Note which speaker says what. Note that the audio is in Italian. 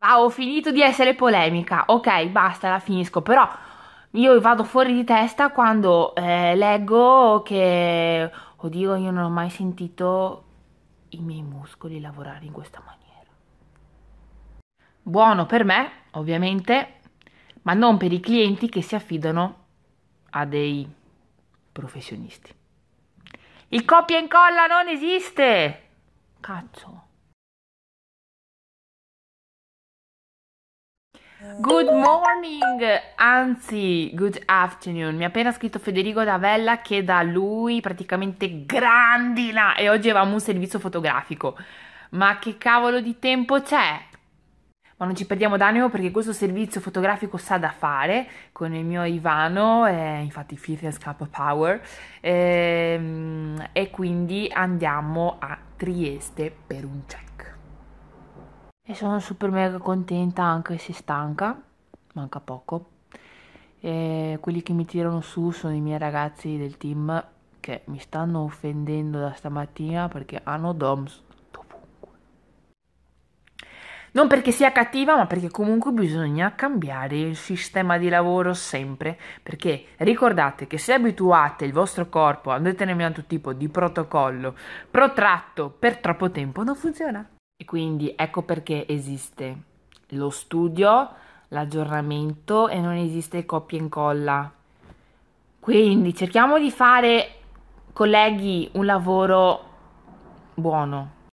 Speaker 1: Ah, ho finito di essere polemica. Ok, basta, la finisco. Però io vado fuori di testa quando eh, leggo che... Oddio, io non ho mai sentito i miei muscoli lavorare in questa maniera. Buono per me, ovviamente, ma non per i clienti che si affidano a dei professionisti. Il copia e incolla non esiste! Cazzo. Good morning, anzi, good afternoon. Mi ha appena scritto Federico Davella che da lui praticamente grandina e oggi avevamo un servizio fotografico. Ma che cavolo di tempo c'è? Ma non ci perdiamo d'animo perché questo servizio fotografico sa da fare con il mio Ivano, eh, infatti Fitness Cup Power, eh, e quindi andiamo a Trieste per un check e sono super mega contenta anche se stanca, manca poco. E quelli che mi tirano su sono i miei ragazzi del team che mi stanno offendendo da stamattina perché hanno DOMS dovunque. Non perché sia cattiva, ma perché comunque bisogna cambiare il sistema di lavoro sempre. Perché ricordate che se abituate il vostro corpo a un determinato tipo di protocollo protratto per troppo tempo, non funziona. E quindi ecco perché esiste lo studio, l'aggiornamento e non esiste copia e incolla. Quindi cerchiamo di fare, colleghi, un lavoro buono.